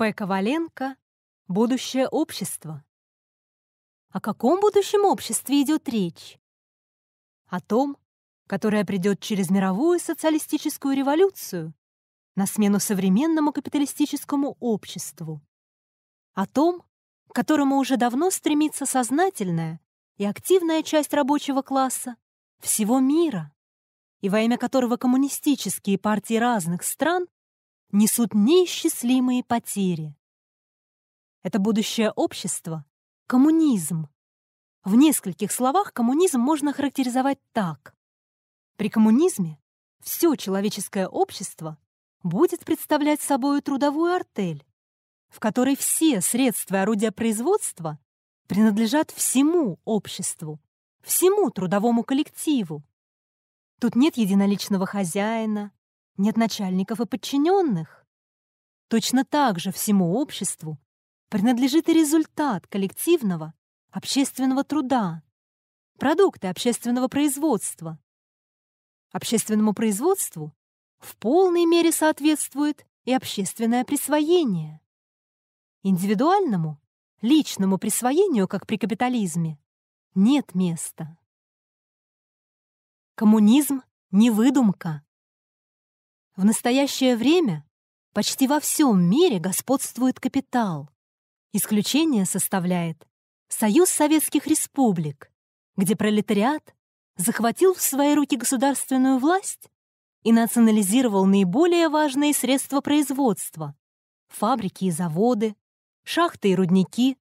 П. Коваленко «Будущее общества». О каком будущем обществе идет речь? О том, которое придет через мировую социалистическую революцию на смену современному капиталистическому обществу. О том, к которому уже давно стремится сознательная и активная часть рабочего класса всего мира, и во имя которого коммунистические партии разных стран несут неисчислимые потери. Это будущее общество, коммунизм. В нескольких словах коммунизм можно характеризовать так. При коммунизме все человеческое общество будет представлять собой трудовую артель, в которой все средства и орудия производства принадлежат всему обществу, всему трудовому коллективу. Тут нет единоличного хозяина, нет начальников и подчиненных. Точно так же всему обществу принадлежит и результат коллективного общественного труда, продукты общественного производства. Общественному производству в полной мере соответствует и общественное присвоение. Индивидуальному, личному присвоению, как при капитализме, нет места. Коммунизм — не выдумка. В настоящее время почти во всем мире господствует капитал. Исключение составляет Союз Советских Республик, где пролетариат захватил в свои руки государственную власть и национализировал наиболее важные средства производства — фабрики и заводы, шахты и рудники,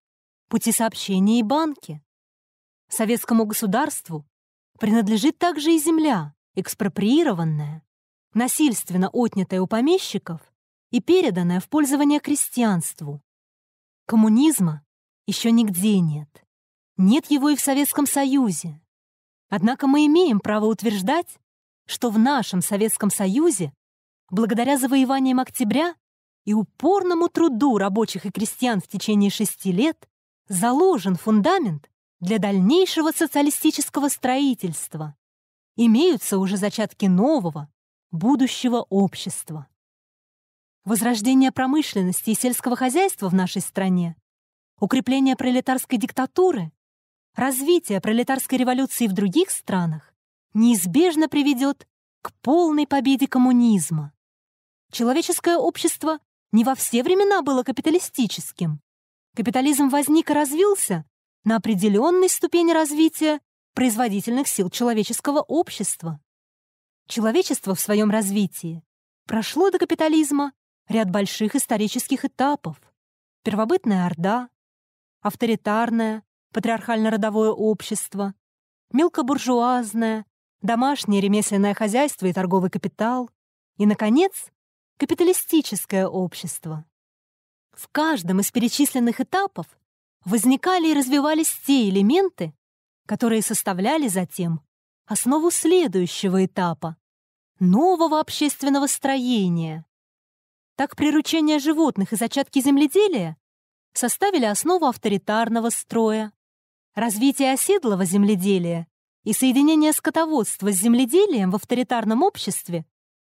пути сообщения и банки. Советскому государству принадлежит также и земля, экспроприированная насильственно отнятое у помещиков и переданное в пользование крестьянству. Коммунизма еще нигде нет. Нет его и в Советском Союзе. Однако мы имеем право утверждать, что в нашем Советском Союзе, благодаря завоеваниям октября и упорному труду рабочих и крестьян в течение шести лет, заложен фундамент для дальнейшего социалистического строительства. Имеются уже зачатки нового, будущего общества. Возрождение промышленности и сельского хозяйства в нашей стране, укрепление пролетарской диктатуры, развитие пролетарской революции в других странах неизбежно приведет к полной победе коммунизма. Человеческое общество не во все времена было капиталистическим. Капитализм возник и развился на определенной ступени развития производительных сил человеческого общества. Человечество в своем развитии прошло до капитализма ряд больших исторических этапов. Первобытная Орда, авторитарное, патриархально-родовое общество, мелкобуржуазное, домашнее ремесленное хозяйство и торговый капитал, и, наконец, капиталистическое общество. В каждом из перечисленных этапов возникали и развивались те элементы, которые составляли затем основу следующего этапа – нового общественного строения. Так приручение животных и зачатки земледелия составили основу авторитарного строя. Развитие оседлого земледелия и соединение скотоводства с земледелием в авторитарном обществе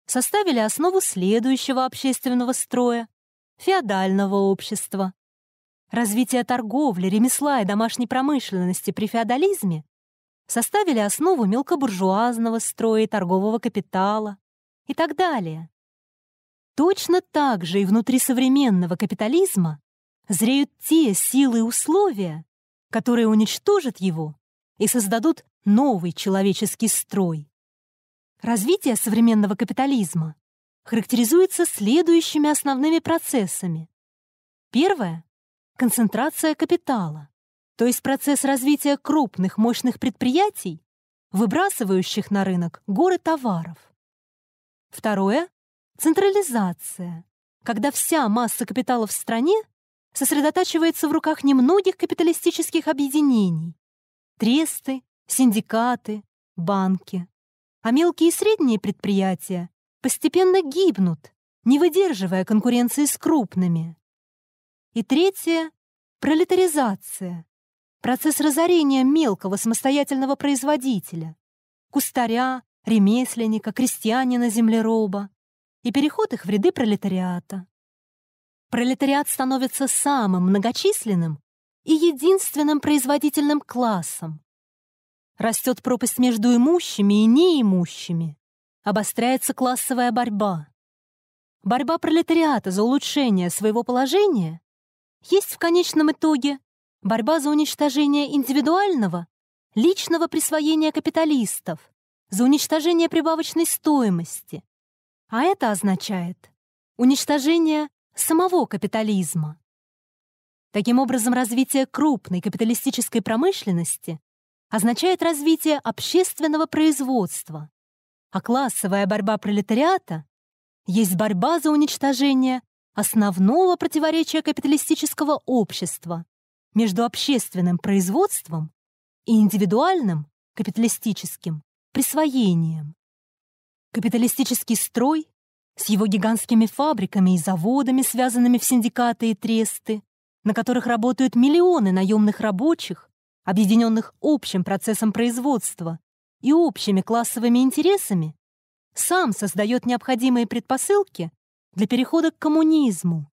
составили основу следующего общественного строя – феодального общества. Развитие торговли, ремесла и домашней промышленности при феодализме составили основу мелкобуржуазного строя торгового капитала и так далее. Точно так же и внутри современного капитализма зреют те силы и условия, которые уничтожат его и создадут новый человеческий строй. Развитие современного капитализма характеризуется следующими основными процессами. Первое — концентрация капитала. То есть процесс развития крупных мощных предприятий, выбрасывающих на рынок горы товаров. Второе — централизация, когда вся масса капитала в стране сосредотачивается в руках немногих капиталистических объединений — тресты, синдикаты, банки. А мелкие и средние предприятия постепенно гибнут, не выдерживая конкуренции с крупными. И третье — пролетаризация, Процесс разорения мелкого самостоятельного производителя, кустаря, ремесленника, крестьянина-землероба и переход их в ряды пролетариата. Пролетариат становится самым многочисленным и единственным производительным классом. Растет пропасть между имущими и неимущими. Обостряется классовая борьба. Борьба пролетариата за улучшение своего положения есть в конечном итоге Борьба за уничтожение индивидуального, личного присвоения капиталистов, за уничтожение прибавочной стоимости. А это означает уничтожение самого капитализма. Таким образом, развитие крупной капиталистической промышленности означает развитие общественного производства, а классовая борьба пролетариата есть борьба за уничтожение основного противоречия капиталистического общества между общественным производством и индивидуальным, капиталистическим, присвоением. Капиталистический строй с его гигантскими фабриками и заводами, связанными в синдикаты и тресты, на которых работают миллионы наемных рабочих, объединенных общим процессом производства и общими классовыми интересами, сам создает необходимые предпосылки для перехода к коммунизму.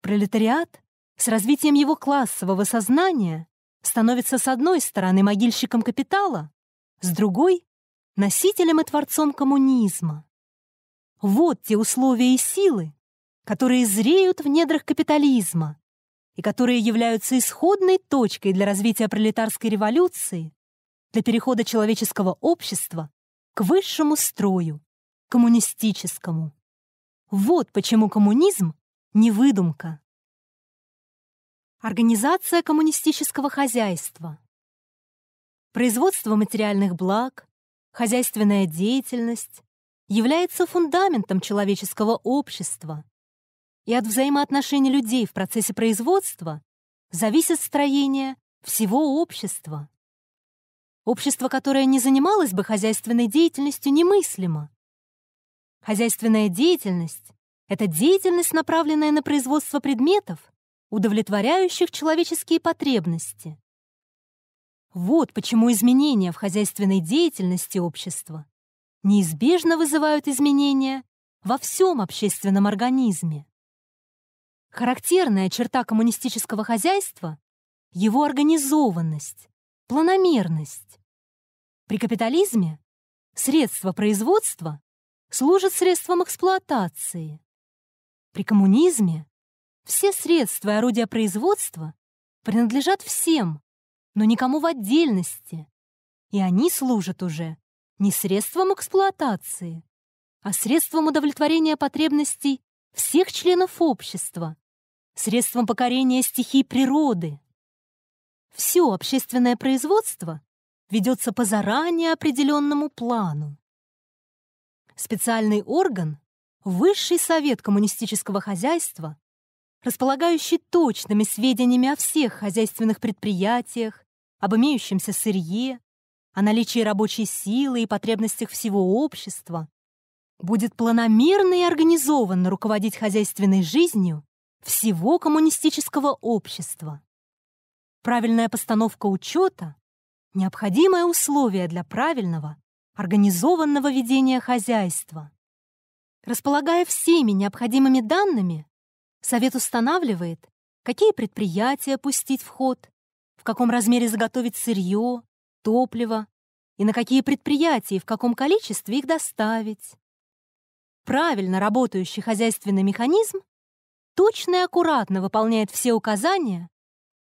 Пролетариат с развитием его классового сознания становится с одной стороны могильщиком капитала, с другой — носителем и творцом коммунизма. Вот те условия и силы, которые зреют в недрах капитализма и которые являются исходной точкой для развития пролетарской революции, для перехода человеческого общества к высшему строю, коммунистическому. Вот почему коммунизм — не выдумка. Организация коммунистического хозяйства. Производство материальных благ, хозяйственная деятельность является фундаментом человеческого общества, и от взаимоотношений людей в процессе производства зависит строение всего общества. Общество, которое не занималось бы хозяйственной деятельностью, немыслимо. Хозяйственная деятельность — это деятельность, направленная на производство предметов, удовлетворяющих человеческие потребности. Вот почему изменения в хозяйственной деятельности общества неизбежно вызывают изменения во всем общественном организме. Характерная черта коммунистического хозяйства — его организованность, планомерность. При капитализме средства производства служат средством эксплуатации. При коммунизме все средства и орудия производства принадлежат всем, но никому в отдельности. И они служат уже не средством эксплуатации, а средством удовлетворения потребностей всех членов общества, средством покорения стихий природы. Все общественное производство ведется по заранее определенному плану. Специальный орган, Высший совет коммунистического хозяйства, располагающий точными сведениями о всех хозяйственных предприятиях, об имеющемся сырье, о наличии рабочей силы и потребностях всего общества, будет планомерно и организованно руководить хозяйственной жизнью всего коммунистического общества. Правильная постановка учета – необходимое условие для правильного, организованного ведения хозяйства. Располагая всеми необходимыми данными, Совет устанавливает, какие предприятия пустить в ход, в каком размере заготовить сырье, топливо и на какие предприятия и в каком количестве их доставить. Правильно работающий хозяйственный механизм точно и аккуратно выполняет все указания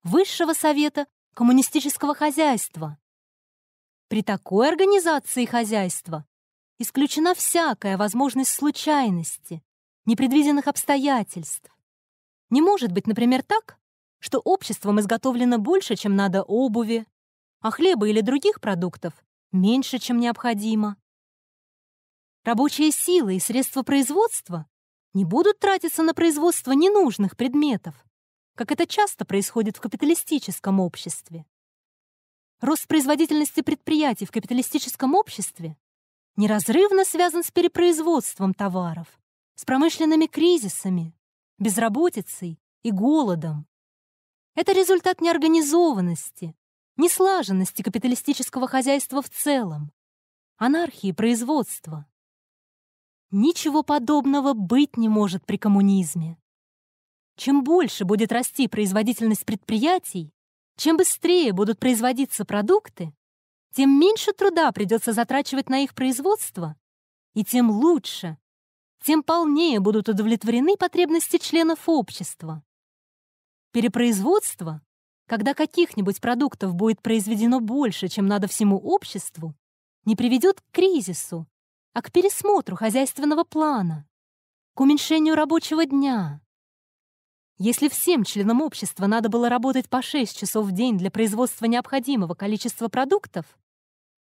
Высшего Совета коммунистического хозяйства. При такой организации хозяйства исключена всякая возможность случайности, непредвиденных обстоятельств. Не может быть, например, так, что обществом изготовлено больше, чем надо обуви, а хлеба или других продуктов меньше, чем необходимо. Рабочие силы и средства производства не будут тратиться на производство ненужных предметов, как это часто происходит в капиталистическом обществе. Рост производительности предприятий в капиталистическом обществе неразрывно связан с перепроизводством товаров, с промышленными кризисами, безработицей и голодом. Это результат неорганизованности, неслаженности капиталистического хозяйства в целом, анархии производства. Ничего подобного быть не может при коммунизме. Чем больше будет расти производительность предприятий, чем быстрее будут производиться продукты, тем меньше труда придется затрачивать на их производство, и тем лучше тем полнее будут удовлетворены потребности членов общества. Перепроизводство, когда каких-нибудь продуктов будет произведено больше, чем надо всему обществу, не приведет к кризису, а к пересмотру хозяйственного плана, к уменьшению рабочего дня. Если всем членам общества надо было работать по 6 часов в день для производства необходимого количества продуктов,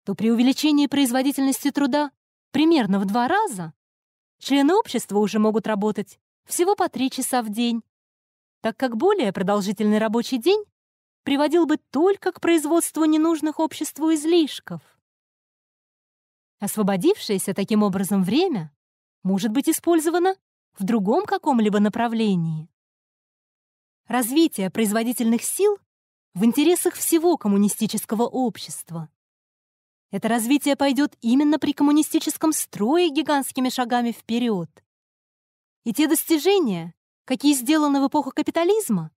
то при увеличении производительности труда примерно в два раза Члены общества уже могут работать всего по три часа в день, так как более продолжительный рабочий день приводил бы только к производству ненужных обществу излишков. Освободившееся таким образом время может быть использовано в другом каком-либо направлении. Развитие производительных сил в интересах всего коммунистического общества. Это развитие пойдет именно при коммунистическом строе гигантскими шагами вперед. И те достижения, какие сделаны в эпоху капитализма,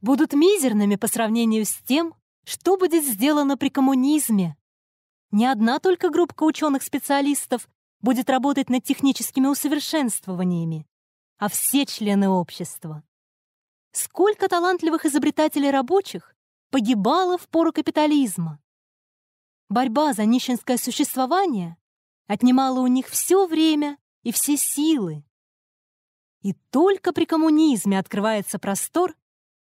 будут мизерными по сравнению с тем, что будет сделано при коммунизме. Не одна только группа ученых-специалистов будет работать над техническими усовершенствованиями, а все члены общества. Сколько талантливых изобретателей рабочих погибало в пору капитализма? борьба за нищенское существование отнимала у них все время и все силы. И только при коммунизме открывается простор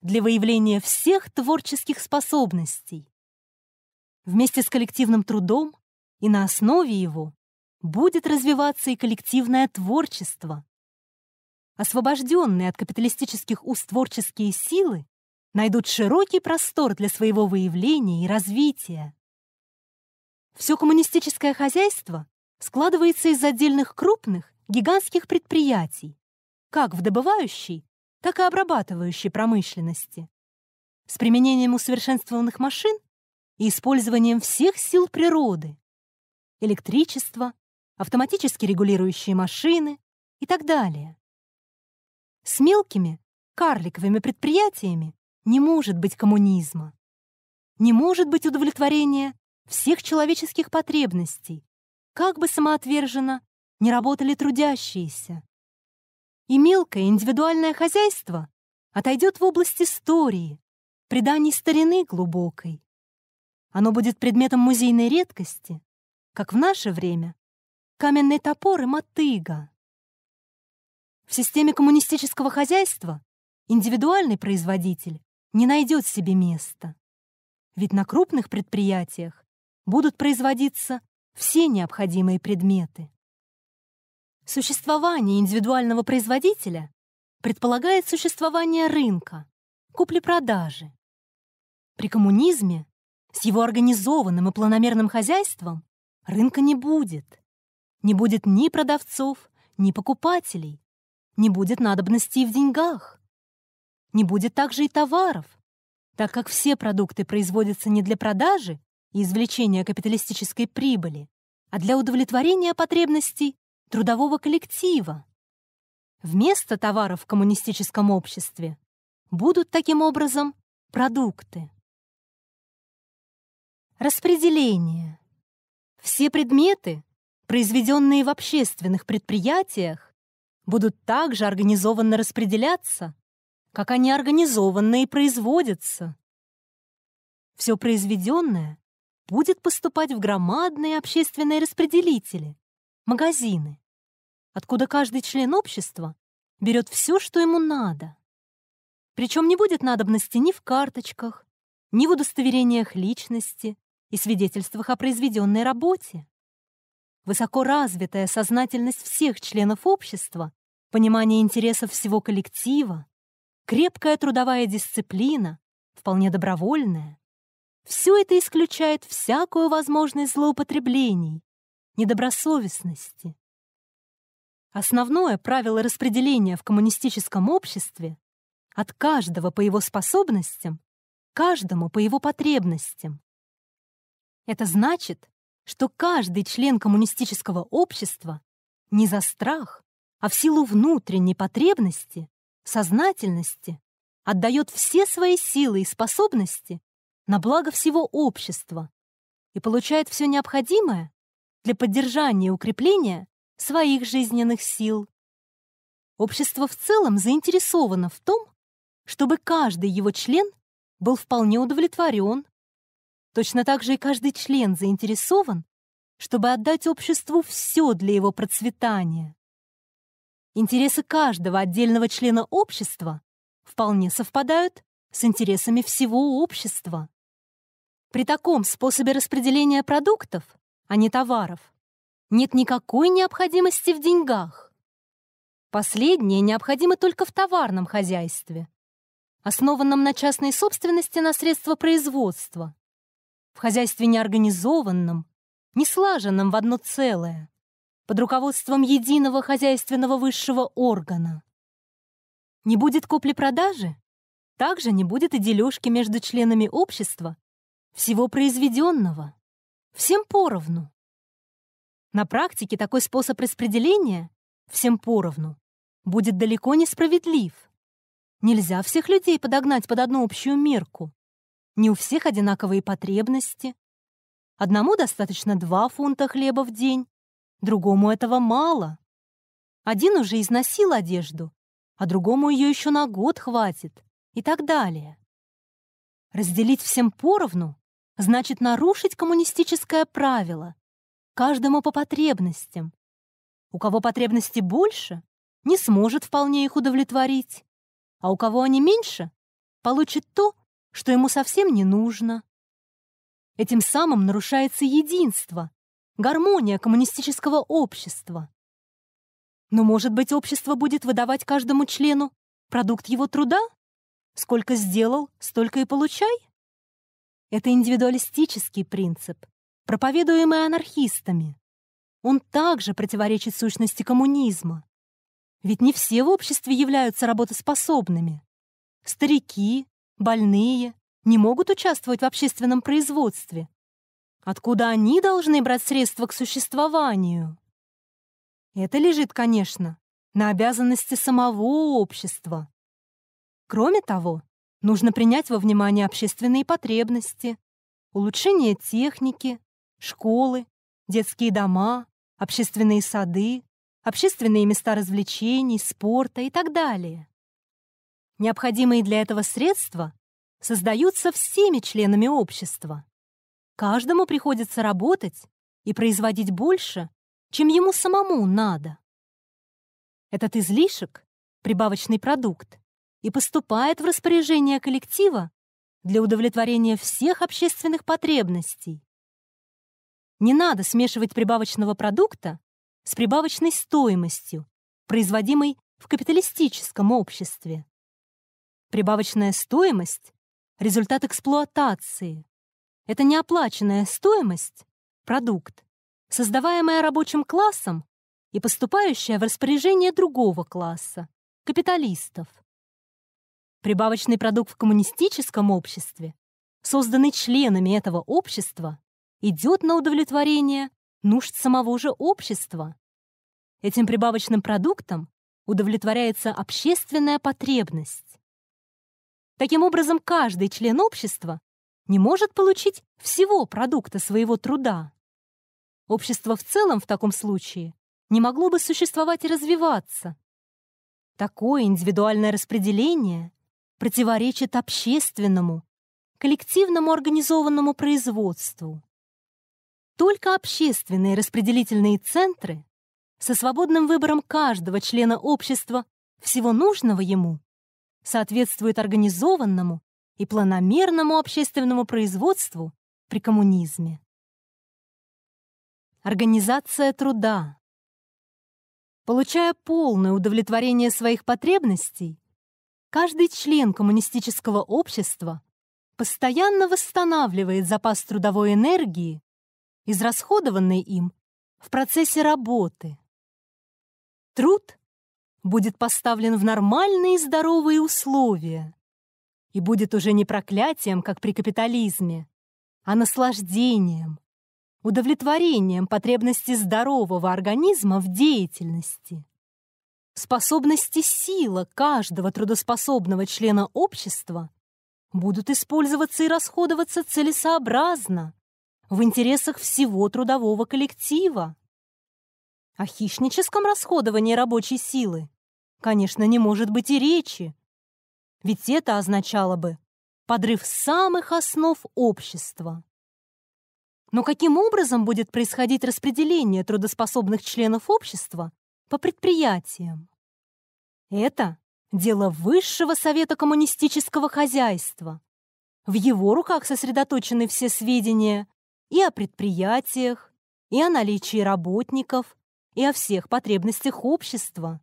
для выявления всех творческих способностей. Вместе с коллективным трудом и на основе его будет развиваться и коллективное творчество. Освобожденные от капиталистических уст творческие силы найдут широкий простор для своего выявления и развития. Все коммунистическое хозяйство складывается из отдельных крупных, гигантских предприятий, как в добывающей, так и обрабатывающей промышленности. С применением усовершенствованных машин и использованием всех сил природы, электричество, автоматически регулирующие машины и так далее. С мелкими, карликовыми предприятиями не может быть коммунизма. Не может быть удовлетворения всех человеческих потребностей, как бы самоотверженно не работали трудящиеся. И мелкое индивидуальное хозяйство отойдет в область истории, преданий старины глубокой. Оно будет предметом музейной редкости, как в наше время каменный топор и мотыга. В системе коммунистического хозяйства индивидуальный производитель не найдет себе места. Ведь на крупных предприятиях будут производиться все необходимые предметы. Существование индивидуального производителя предполагает существование рынка, купли-продажи. При коммунизме с его организованным и планомерным хозяйством рынка не будет. Не будет ни продавцов, ни покупателей. Не будет надобности в деньгах. Не будет также и товаров, так как все продукты производятся не для продажи, и извлечения капиталистической прибыли, а для удовлетворения потребностей трудового коллектива. Вместо товаров в коммунистическом обществе будут таким образом продукты. Распределение. Все предметы, произведенные в общественных предприятиях, будут также организованно распределяться, как они организованно и производятся. Все произведенное будет поступать в громадные общественные распределители, магазины, откуда каждый член общества берет все, что ему надо. Причем не будет надобности ни в карточках, ни в удостоверениях личности и свидетельствах о произведенной работе. Высокоразвитая развитая сознательность всех членов общества, понимание интересов всего коллектива, крепкая трудовая дисциплина, вполне добровольная, все это исключает всякую возможность злоупотреблений, недобросовестности. Основное правило распределения в коммунистическом обществе — от каждого по его способностям, каждому по его потребностям. Это значит, что каждый член коммунистического общества не за страх, а в силу внутренней потребности, сознательности, отдает все свои силы и способности на благо всего общества и получает все необходимое для поддержания и укрепления своих жизненных сил. Общество в целом заинтересовано в том, чтобы каждый его член был вполне удовлетворен. Точно так же и каждый член заинтересован, чтобы отдать обществу все для его процветания. Интересы каждого отдельного члена общества вполне совпадают с интересами всего общества. При таком способе распределения продуктов, а не товаров, нет никакой необходимости в деньгах. Последние необходимы только в товарном хозяйстве, основанном на частной собственности на средства производства, в хозяйстве неорганизованном, неслаженном в одно целое, под руководством единого хозяйственного высшего органа. Не будет купли-продажи? Также не будет и дележки между членами общества всего произведенного. Всем поровну. На практике такой способ распределения всем поровну будет далеко не справедлив. Нельзя всех людей подогнать под одну общую мерку. Не у всех одинаковые потребности. Одному достаточно 2 фунта хлеба в день, другому этого мало. Один уже износил одежду, а другому ее еще на год хватит и так далее. Разделить всем поровну значит нарушить коммунистическое правило. Каждому по потребностям. У кого потребности больше, не сможет вполне их удовлетворить. А у кого они меньше, получит то, что ему совсем не нужно. Этим самым нарушается единство, гармония коммунистического общества. Но, может быть, общество будет выдавать каждому члену продукт его труда? Сколько сделал, столько и получай? Это индивидуалистический принцип, проповедуемый анархистами. Он также противоречит сущности коммунизма. Ведь не все в обществе являются работоспособными. Старики, больные не могут участвовать в общественном производстве. Откуда они должны брать средства к существованию? Это лежит, конечно, на обязанности самого общества. Кроме того, Нужно принять во внимание общественные потребности, улучшение техники, школы, детские дома, общественные сады, общественные места развлечений, спорта и так далее. Необходимые для этого средства создаются всеми членами общества. Каждому приходится работать и производить больше, чем ему самому надо. Этот излишек, прибавочный продукт, и поступает в распоряжение коллектива для удовлетворения всех общественных потребностей. Не надо смешивать прибавочного продукта с прибавочной стоимостью, производимой в капиталистическом обществе. Прибавочная стоимость — результат эксплуатации. Это неоплаченная стоимость, продукт, создаваемая рабочим классом и поступающая в распоряжение другого класса — капиталистов. Прибавочный продукт в коммунистическом обществе, созданный членами этого общества, идет на удовлетворение нужд самого же общества. Этим прибавочным продуктом удовлетворяется общественная потребность. Таким образом, каждый член общества не может получить всего продукта своего труда. Общество в целом в таком случае не могло бы существовать и развиваться. Такое индивидуальное распределение противоречит общественному, коллективному организованному производству. Только общественные распределительные центры со свободным выбором каждого члена общества всего нужного ему соответствуют организованному и планомерному общественному производству при коммунизме. Организация труда. Получая полное удовлетворение своих потребностей, Каждый член коммунистического общества постоянно восстанавливает запас трудовой энергии, израсходованной им в процессе работы. Труд будет поставлен в нормальные здоровые условия и будет уже не проклятием, как при капитализме, а наслаждением, удовлетворением потребности здорового организма в деятельности способности сила каждого трудоспособного члена общества будут использоваться и расходоваться целесообразно в интересах всего трудового коллектива. О хищническом расходовании рабочей силы, конечно, не может быть и речи, ведь это означало бы подрыв самых основ общества. Но каким образом будет происходить распределение трудоспособных членов общества по предприятиям. Это дело Высшего Совета Коммунистического Хозяйства. В его руках сосредоточены все сведения и о предприятиях, и о наличии работников, и о всех потребностях общества.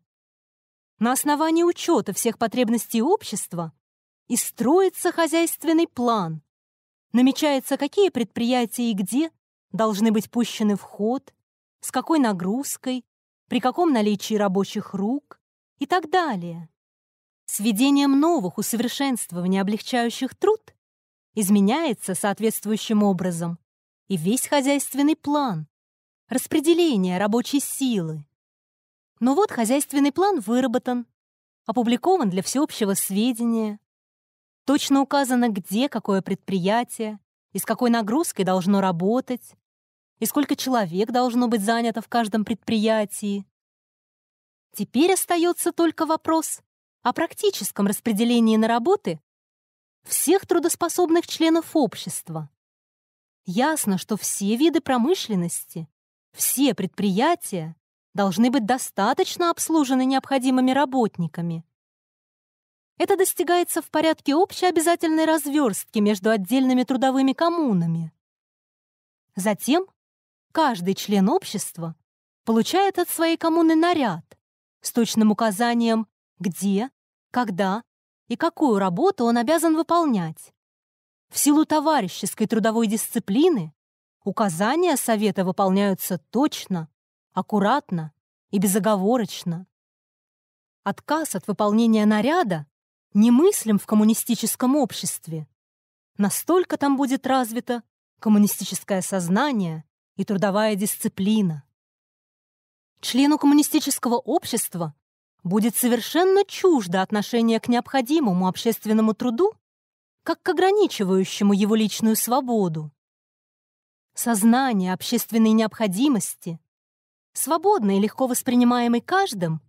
На основании учета всех потребностей общества и строится хозяйственный план. Намечается, какие предприятия и где должны быть пущены в ход, с какой нагрузкой, при каком наличии рабочих рук и так далее. С новых усовершенствований, облегчающих труд, изменяется соответствующим образом и весь хозяйственный план, распределение рабочей силы. Но вот хозяйственный план выработан, опубликован для всеобщего сведения. Точно указано, где какое предприятие из какой нагрузкой должно работать, и сколько человек должно быть занято в каждом предприятии. Теперь остается только вопрос о практическом распределении на работы всех трудоспособных членов общества. Ясно, что все виды промышленности, все предприятия должны быть достаточно обслужены необходимыми работниками. Это достигается в порядке общей обязательной разверстки между отдельными трудовыми коммунами. Затем каждый член общества получает от своей коммуны наряд с точным указанием, где, когда и какую работу он обязан выполнять. В силу товарищеской трудовой дисциплины указания совета выполняются точно, аккуратно и безоговорочно. Отказ от выполнения наряда немыслим в коммунистическом обществе. Настолько там будет развито коммунистическое сознание и трудовая дисциплина. Члену коммунистического общества будет совершенно чуждо отношение к необходимому общественному труду как к ограничивающему его личную свободу. Сознание общественной необходимости, свободное и легко воспринимаемой каждым,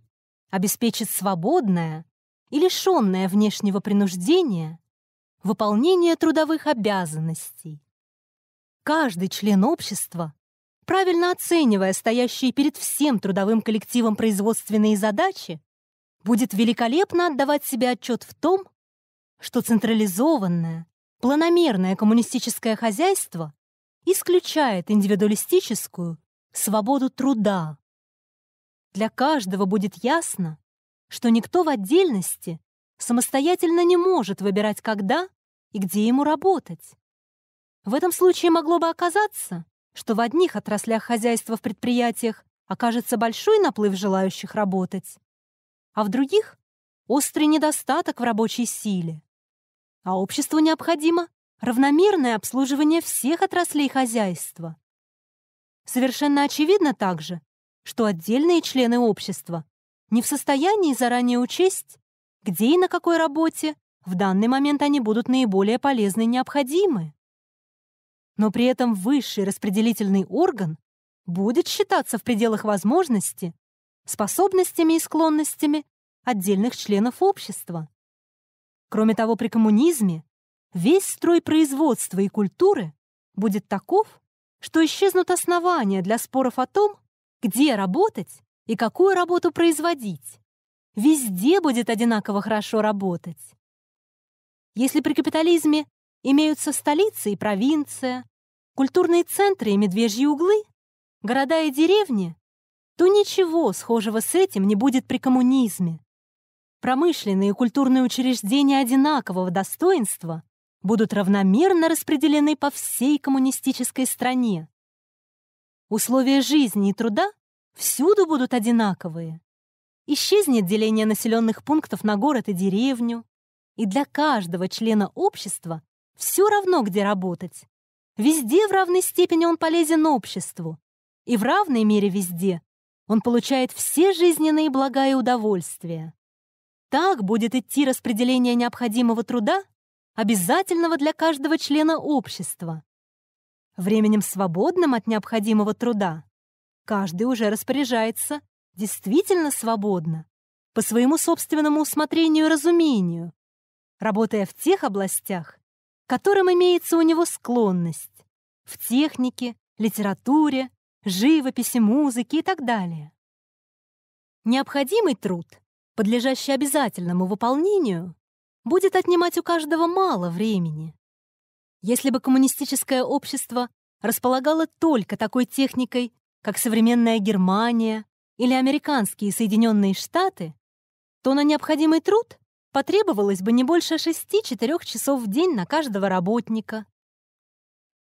обеспечит свободное и лишенное внешнего принуждения выполнение трудовых обязанностей каждый член общества, правильно оценивая стоящие перед всем трудовым коллективом производственные задачи, будет великолепно отдавать себе отчет в том, что централизованное, планомерное коммунистическое хозяйство исключает индивидуалистическую свободу труда. Для каждого будет ясно, что никто в отдельности самостоятельно не может выбирать, когда и где ему работать. В этом случае могло бы оказаться, что в одних отраслях хозяйства в предприятиях окажется большой наплыв желающих работать, а в других — острый недостаток в рабочей силе. А обществу необходимо равномерное обслуживание всех отраслей хозяйства. Совершенно очевидно также, что отдельные члены общества не в состоянии заранее учесть, где и на какой работе в данный момент они будут наиболее полезны и необходимы но при этом высший распределительный орган будет считаться в пределах возможности способностями и склонностями отдельных членов общества. Кроме того, при коммунизме весь строй производства и культуры будет таков, что исчезнут основания для споров о том, где работать и какую работу производить. Везде будет одинаково хорошо работать. Если при капитализме имеются столица и провинция, культурные центры и медвежьи углы, города и деревни, то ничего схожего с этим не будет при коммунизме. Промышленные и культурные учреждения одинакового достоинства будут равномерно распределены по всей коммунистической стране. Условия жизни и труда всюду будут одинаковые. Исчезнет деление населенных пунктов на город и деревню, и для каждого члена общества все равно, где работать. Везде в равной степени он полезен обществу. И в равной мере везде он получает все жизненные блага и удовольствия. Так будет идти распределение необходимого труда, обязательного для каждого члена общества. Временем свободным от необходимого труда каждый уже распоряжается действительно свободно, по своему собственному усмотрению и разумению, работая в тех областях, которым имеется у него склонность в технике, литературе, живописи, музыке и так далее. Необходимый труд, подлежащий обязательному выполнению, будет отнимать у каждого мало времени. Если бы коммунистическое общество располагало только такой техникой, как современная Германия или американские Соединенные Штаты, то на необходимый труд потребовалось бы не больше шести четырех часов в день на каждого работника.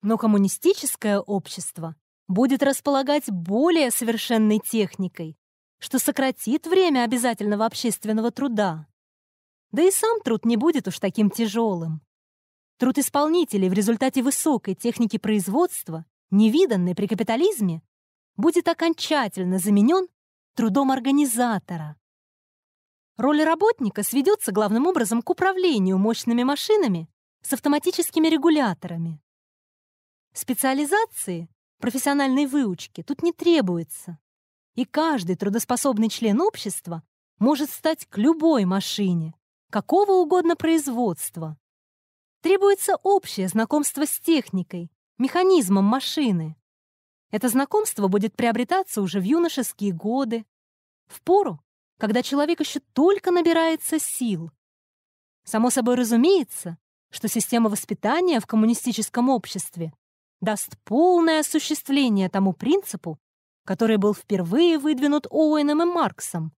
Но коммунистическое общество будет располагать более совершенной техникой, что сократит время обязательного общественного труда. Да и сам труд не будет уж таким тяжелым. Труд исполнителей в результате высокой техники производства, невиданной при капитализме, будет окончательно заменен трудом организатора, Роль работника сведется главным образом к управлению мощными машинами с автоматическими регуляторами. Специализации, профессиональной выучки тут не требуется. И каждый трудоспособный член общества может стать к любой машине, какого угодно производства. Требуется общее знакомство с техникой, механизмом машины. Это знакомство будет приобретаться уже в юношеские годы, в пору, когда человек еще только набирается сил. Само собой разумеется, что система воспитания в коммунистическом обществе даст полное осуществление тому принципу, который был впервые выдвинут Оуэном и Марксом,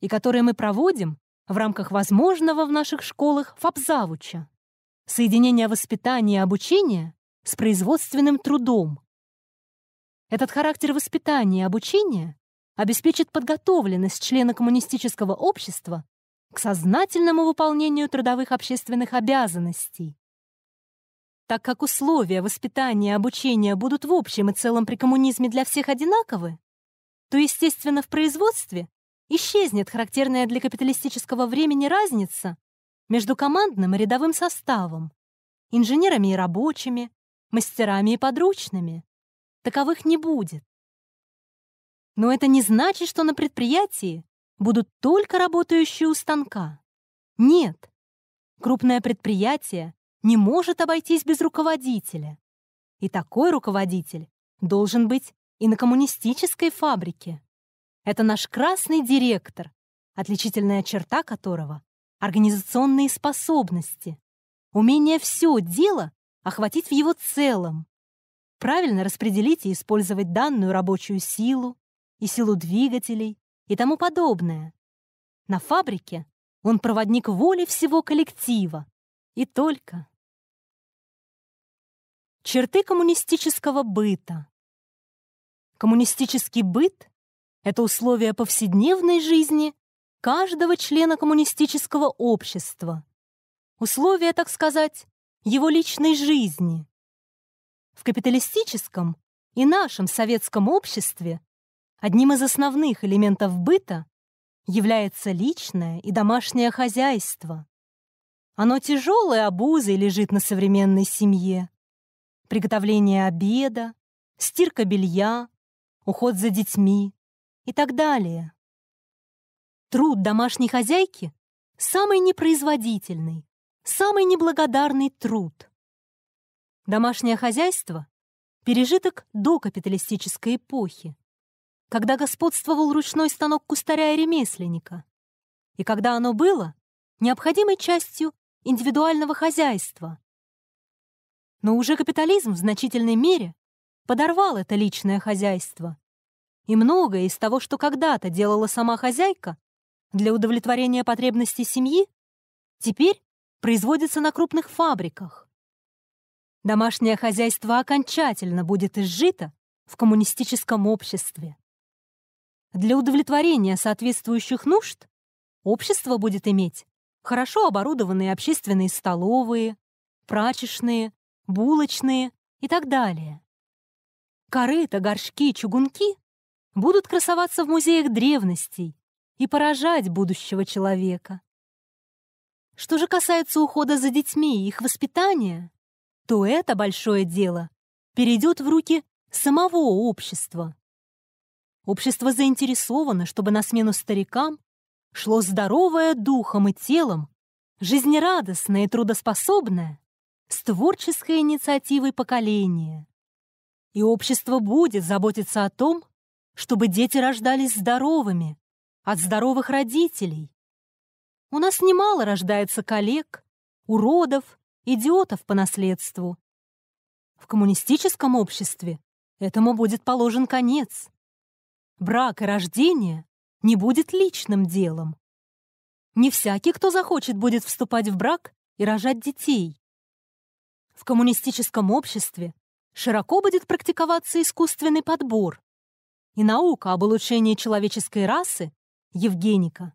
и который мы проводим в рамках возможного в наших школах фабзавуча — соединения воспитания и обучения с производственным трудом. Этот характер воспитания и обучения обеспечит подготовленность члена коммунистического общества к сознательному выполнению трудовых общественных обязанностей. Так как условия воспитания и обучения будут в общем и целом при коммунизме для всех одинаковы, то, естественно, в производстве исчезнет характерная для капиталистического времени разница между командным и рядовым составом, инженерами и рабочими, мастерами и подручными. Таковых не будет. Но это не значит, что на предприятии будут только работающие у станка. Нет, крупное предприятие не может обойтись без руководителя. И такой руководитель должен быть и на коммунистической фабрике. Это наш красный директор, отличительная черта которого — организационные способности, умение все дело охватить в его целом, правильно распределить и использовать данную рабочую силу, и силу двигателей и тому подобное. На фабрике он проводник воли всего коллектива. И только. Черты коммунистического быта. Коммунистический быт — это условия повседневной жизни каждого члена коммунистического общества. Условия, так сказать, его личной жизни. В капиталистическом и нашем советском обществе Одним из основных элементов быта является личное и домашнее хозяйство. Оно тяжелой обузой лежит на современной семье. Приготовление обеда, стирка белья, уход за детьми и так далее. Труд домашней хозяйки – самый непроизводительный, самый неблагодарный труд. Домашнее хозяйство – пережиток докапиталистической эпохи, когда господствовал ручной станок кустаря и ремесленника, и когда оно было необходимой частью индивидуального хозяйства. Но уже капитализм в значительной мере подорвал это личное хозяйство, и многое из того, что когда-то делала сама хозяйка для удовлетворения потребностей семьи, теперь производится на крупных фабриках. Домашнее хозяйство окончательно будет изжито в коммунистическом обществе. Для удовлетворения соответствующих нужд общество будет иметь хорошо оборудованные общественные столовые, прачечные, булочные и так далее. Корыта, горшки, чугунки будут красоваться в музеях древностей и поражать будущего человека. Что же касается ухода за детьми и их воспитания, то это большое дело перейдет в руки самого общества. Общество заинтересовано, чтобы на смену старикам шло здоровое духом и телом, жизнерадостное и трудоспособное, с творческой инициативой поколения. И общество будет заботиться о том, чтобы дети рождались здоровыми, от здоровых родителей. У нас немало рождается коллег, уродов, идиотов по наследству. В коммунистическом обществе этому будет положен конец брак и рождение не будет личным делом. Не всякий, кто захочет, будет вступать в брак и рожать детей. В коммунистическом обществе широко будет практиковаться искусственный подбор, и наука об улучшении человеческой расы, Евгеника,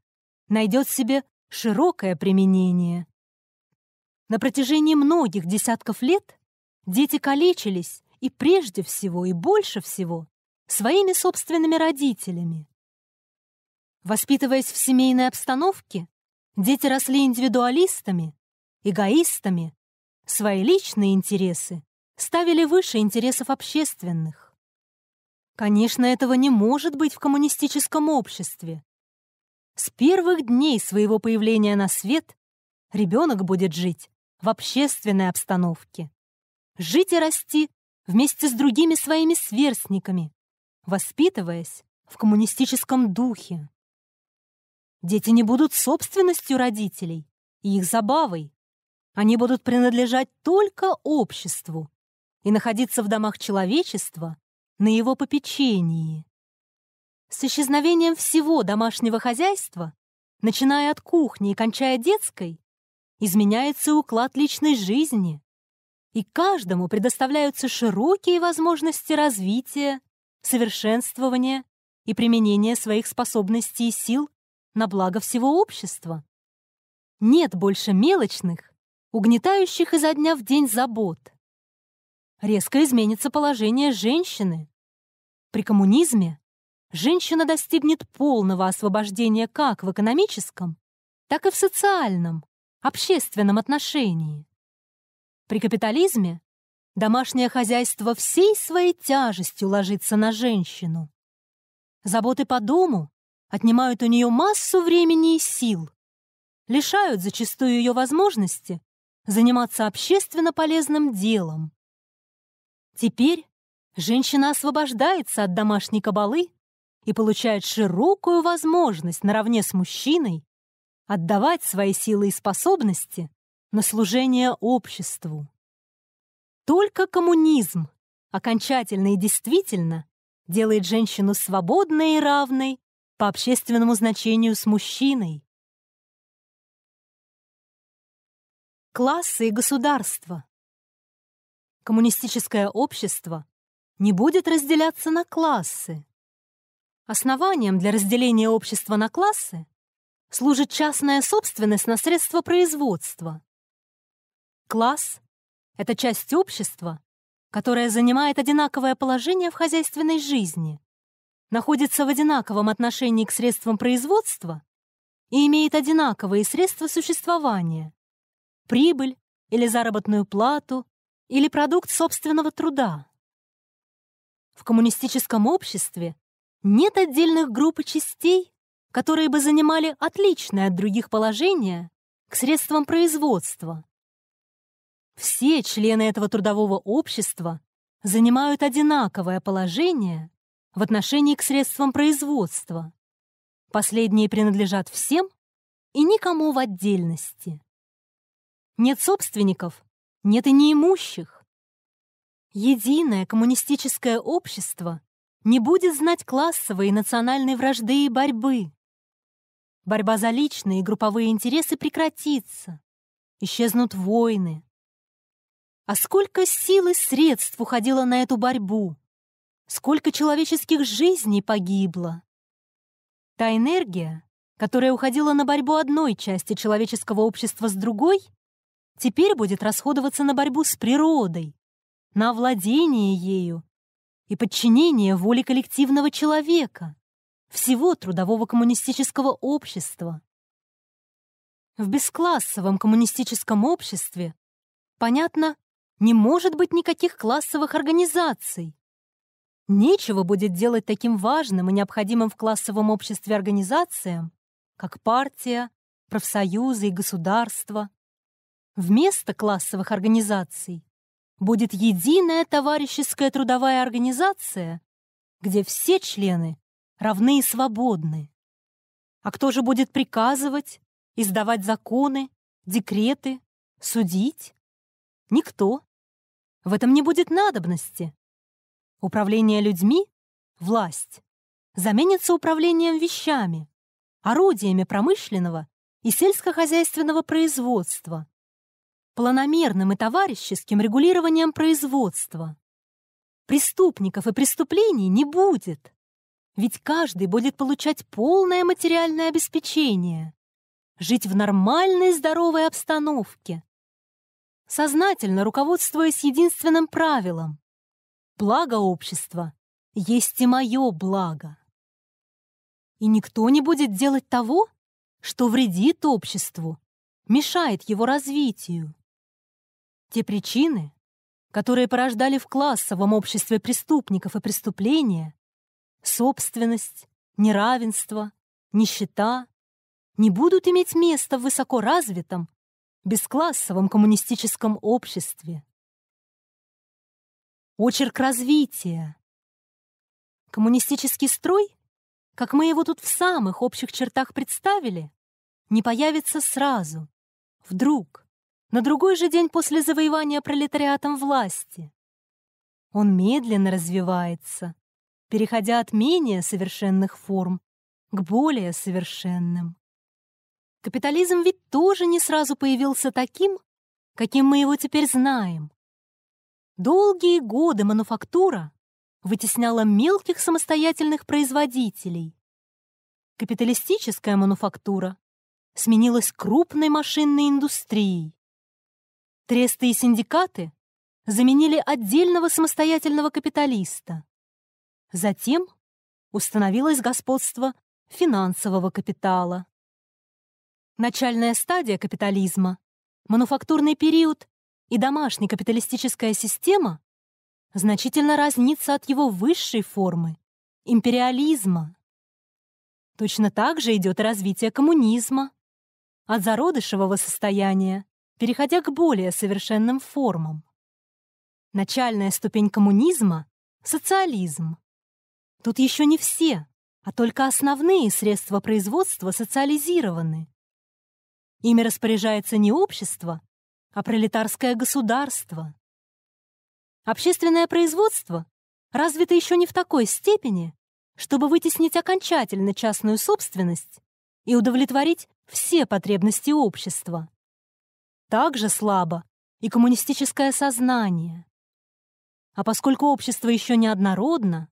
найдет себе широкое применение. На протяжении многих десятков лет дети калечились и прежде всего и больше всего своими собственными родителями. Воспитываясь в семейной обстановке, дети росли индивидуалистами, эгоистами, свои личные интересы ставили выше интересов общественных. Конечно, этого не может быть в коммунистическом обществе. С первых дней своего появления на свет ребенок будет жить в общественной обстановке. Жить и расти вместе с другими своими сверстниками, воспитываясь в коммунистическом духе. Дети не будут собственностью родителей и их забавой. Они будут принадлежать только обществу и находиться в домах человечества на его попечении. С исчезновением всего домашнего хозяйства, начиная от кухни и кончая детской, изменяется уклад личной жизни, и каждому предоставляются широкие возможности развития совершенствования и применения своих способностей и сил на благо всего общества. Нет больше мелочных, угнетающих изо дня в день забот. Резко изменится положение женщины. При коммунизме женщина достигнет полного освобождения как в экономическом, так и в социальном, общественном отношении. При капитализме Домашнее хозяйство всей своей тяжестью ложится на женщину. Заботы по дому отнимают у нее массу времени и сил, лишают зачастую ее возможности заниматься общественно полезным делом. Теперь женщина освобождается от домашней кабалы и получает широкую возможность наравне с мужчиной отдавать свои силы и способности на служение обществу. Только коммунизм окончательно и действительно делает женщину свободной и равной по общественному значению с мужчиной. Классы и государство. Коммунистическое общество не будет разделяться на классы. Основанием для разделения общества на классы служит частная собственность на средства производства. Класс это часть общества, которая занимает одинаковое положение в хозяйственной жизни, находится в одинаковом отношении к средствам производства и имеет одинаковые средства существования – прибыль или заработную плату или продукт собственного труда. В коммунистическом обществе нет отдельных групп и частей, которые бы занимали отличное от других положение к средствам производства, все члены этого трудового общества занимают одинаковое положение в отношении к средствам производства. Последние принадлежат всем и никому в отдельности. Нет собственников, нет и неимущих. Единое коммунистическое общество не будет знать классовой и национальной вражды и борьбы. Борьба за личные и групповые интересы прекратится. Исчезнут войны, а сколько сил и средств уходило на эту борьбу? Сколько человеческих жизней погибло? Та энергия, которая уходила на борьбу одной части человеческого общества с другой, теперь будет расходоваться на борьбу с природой, на овладение ею и подчинение воле коллективного человека, всего трудового коммунистического общества. В бесклассовом коммунистическом обществе, понятно, не может быть никаких классовых организаций. Нечего будет делать таким важным и необходимым в классовом обществе организациям, как партия, профсоюзы и государство. Вместо классовых организаций будет единая товарищеская трудовая организация, где все члены равны и свободны. А кто же будет приказывать, издавать законы, декреты, судить? Никто. В этом не будет надобности. Управление людьми — власть. Заменится управлением вещами, орудиями промышленного и сельскохозяйственного производства, планомерным и товарищеским регулированием производства. Преступников и преступлений не будет, ведь каждый будет получать полное материальное обеспечение, жить в нормальной здоровой обстановке, сознательно руководствуясь единственным правилом. Благо общества есть и мое благо. И никто не будет делать того, что вредит обществу, мешает его развитию. Те причины, которые порождали в классовом обществе преступников и преступления, собственность, неравенство, нищета, не будут иметь места в высокоразвитом бесклассовом коммунистическом обществе. Очерк развития. Коммунистический строй, как мы его тут в самых общих чертах представили, не появится сразу, вдруг, на другой же день после завоевания пролетариатом власти. Он медленно развивается, переходя от менее совершенных форм к более совершенным. Капитализм ведь тоже не сразу появился таким, каким мы его теперь знаем. Долгие годы мануфактура вытесняла мелких самостоятельных производителей. Капиталистическая мануфактура сменилась крупной машинной индустрией. Тресты и синдикаты заменили отдельного самостоятельного капиталиста. Затем установилось господство финансового капитала начальная стадия капитализма, мануфактурный период и домашняя капиталистическая система значительно разнится от его высшей формы — империализма. Точно так же идет развитие коммунизма от зародышевого состояния, переходя к более совершенным формам. Начальная ступень коммунизма — социализм. Тут еще не все, а только основные средства производства социализированы. Ими распоряжается не общество, а пролетарское государство. Общественное производство развито еще не в такой степени, чтобы вытеснить окончательно частную собственность и удовлетворить все потребности общества. Также слабо и коммунистическое сознание. А поскольку общество еще неоднородно,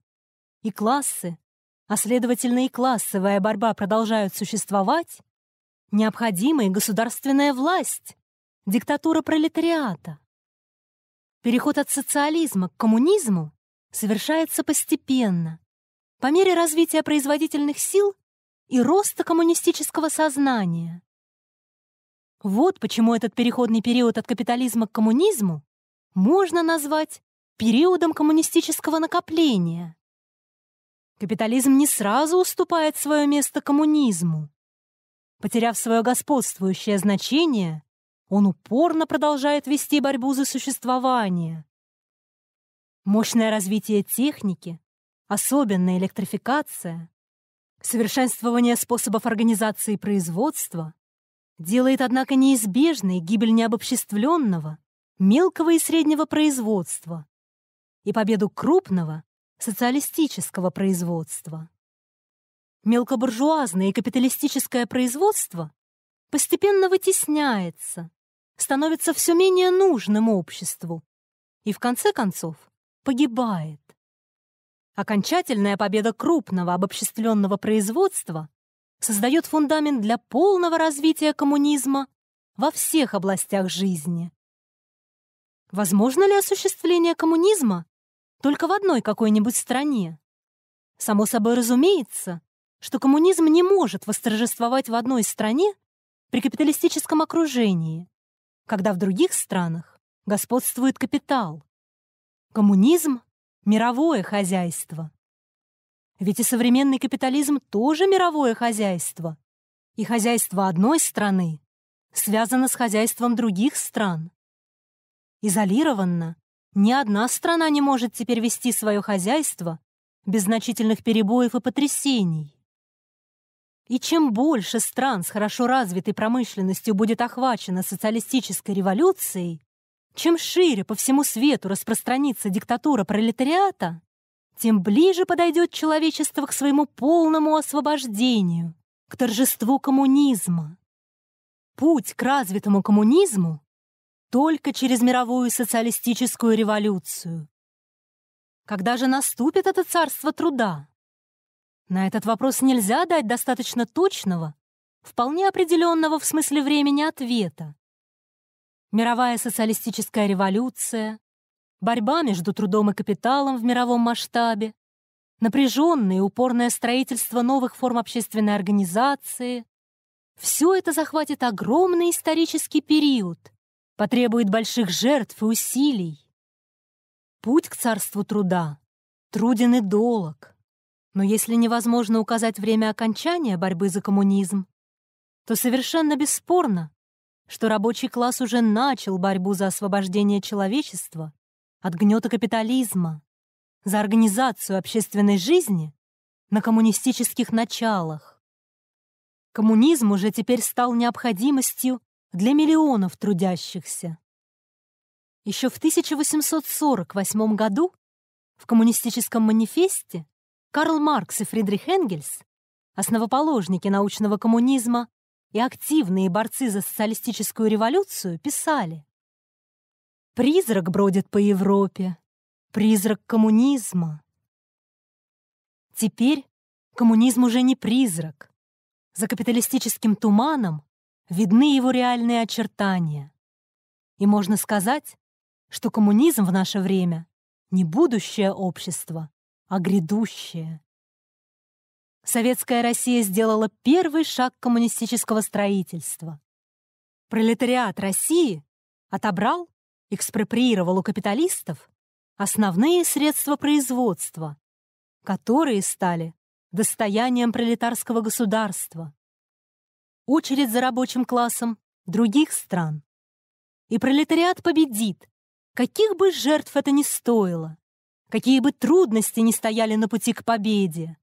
и классы, а следовательно и классовая борьба продолжают существовать, необходима и государственная власть, диктатура пролетариата. Переход от социализма к коммунизму совершается постепенно, по мере развития производительных сил и роста коммунистического сознания. Вот почему этот переходный период от капитализма к коммунизму можно назвать периодом коммунистического накопления. Капитализм не сразу уступает свое место коммунизму, Потеряв свое господствующее значение, он упорно продолжает вести борьбу за существование. Мощное развитие техники, особенно электрификация, совершенствование способов организации производства делает, однако, неизбежной гибель необобществленного, мелкого и среднего производства и победу крупного социалистического производства мелкобуржуазное и капиталистическое производство постепенно вытесняется, становится все менее нужным обществу и, в конце концов, погибает. Окончательная победа крупного обобществленного производства создает фундамент для полного развития коммунизма во всех областях жизни. Возможно ли осуществление коммунизма только в одной какой-нибудь стране? Само собой разумеется, что коммунизм не может восторжествовать в одной стране при капиталистическом окружении, когда в других странах господствует капитал. Коммунизм — мировое хозяйство. Ведь и современный капитализм тоже мировое хозяйство. И хозяйство одной страны связано с хозяйством других стран. Изолированно ни одна страна не может теперь вести свое хозяйство без значительных перебоев и потрясений. И чем больше стран с хорошо развитой промышленностью будет охвачено социалистической революцией, чем шире по всему свету распространится диктатура пролетариата, тем ближе подойдет человечество к своему полному освобождению, к торжеству коммунизма. Путь к развитому коммунизму только через мировую социалистическую революцию. Когда же наступит это царство труда? На этот вопрос нельзя дать достаточно точного, вполне определенного в смысле времени ответа. Мировая социалистическая революция, борьба между трудом и капиталом в мировом масштабе, напряженное и упорное строительство новых форм общественной организации — все это захватит огромный исторический период, потребует больших жертв и усилий. Путь к царству труда труден и долог. Но если невозможно указать время окончания борьбы за коммунизм, то совершенно бесспорно, что рабочий класс уже начал борьбу за освобождение человечества от гнета капитализма, за организацию общественной жизни на коммунистических началах. Коммунизм уже теперь стал необходимостью для миллионов трудящихся. Еще в 1848 году в коммунистическом манифесте Карл Маркс и Фридрих Энгельс, основоположники научного коммунизма и активные борцы за социалистическую революцию, писали «Призрак бродит по Европе, призрак коммунизма». Теперь коммунизм уже не призрак. За капиталистическим туманом видны его реальные очертания. И можно сказать, что коммунизм в наше время — не будущее общество» а грядущее. Советская Россия сделала первый шаг коммунистического строительства. Пролетариат России отобрал, экспроприировал у капиталистов основные средства производства, которые стали достоянием пролетарского государства. Очередь за рабочим классом других стран. И пролетариат победит, каких бы жертв это ни стоило какие бы трудности ни стояли на пути к победе.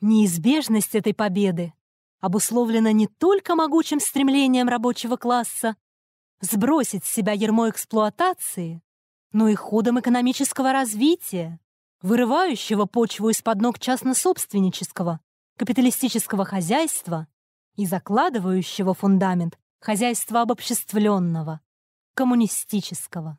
Неизбежность этой победы обусловлена не только могучим стремлением рабочего класса сбросить с себя ярмо эксплуатации, но и ходом экономического развития, вырывающего почву из-под ног частнособственнического, капиталистического хозяйства и закладывающего фундамент хозяйства обобществленного, коммунистического.